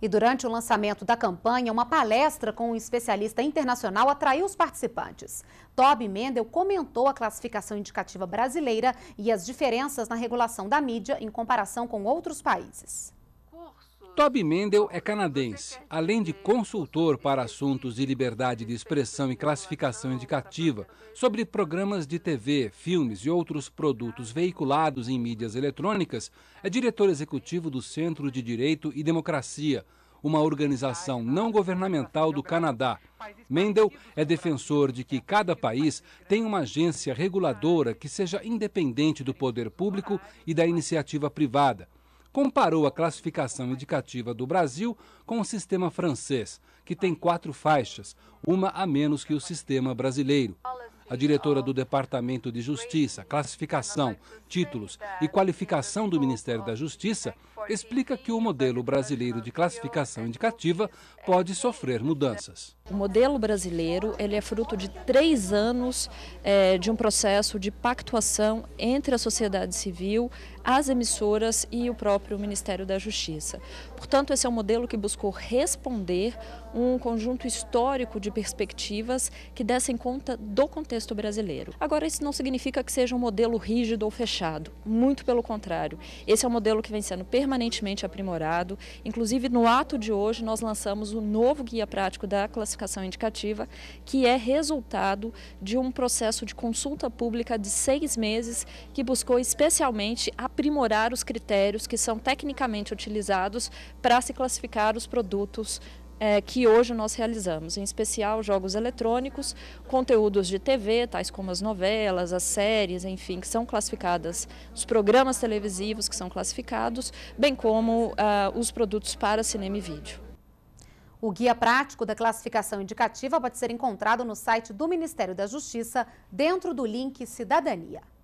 E durante o lançamento da campanha, uma palestra com um especialista internacional atraiu os participantes. Toby Mendel comentou a classificação indicativa brasileira e as diferenças na regulação da mídia em comparação com outros países. Toby Mendel é canadense. Além de consultor para assuntos de liberdade de expressão e classificação indicativa, sobre programas de TV, filmes e outros produtos veiculados em mídias eletrônicas, é diretor executivo do Centro de Direito e Democracia, uma organização não governamental do Canadá. Mendel é defensor de que cada país tem uma agência reguladora que seja independente do poder público e da iniciativa privada comparou a classificação indicativa do Brasil com o sistema francês, que tem quatro faixas, uma a menos que o sistema brasileiro a diretora do Departamento de Justiça, Classificação, Títulos e Qualificação do Ministério da Justiça, explica que o modelo brasileiro de classificação indicativa pode sofrer mudanças. O modelo brasileiro ele é fruto de três anos é, de um processo de pactuação entre a sociedade civil, as emissoras e o próprio Ministério da Justiça. Portanto, esse é um modelo que buscou responder um conjunto histórico de perspectivas que dessem conta do contexto contexto brasileiro. Agora, isso não significa que seja um modelo rígido ou fechado, muito pelo contrário. Esse é um modelo que vem sendo permanentemente aprimorado. Inclusive, no ato de hoje, nós lançamos o novo guia prático da classificação indicativa, que é resultado de um processo de consulta pública de seis meses que buscou especialmente aprimorar os critérios que são tecnicamente utilizados para se classificar os produtos é, que hoje nós realizamos, em especial jogos eletrônicos, conteúdos de TV, tais como as novelas, as séries, enfim, que são classificadas, os programas televisivos que são classificados, bem como ah, os produtos para cinema e vídeo. O guia prático da classificação indicativa pode ser encontrado no site do Ministério da Justiça, dentro do link Cidadania.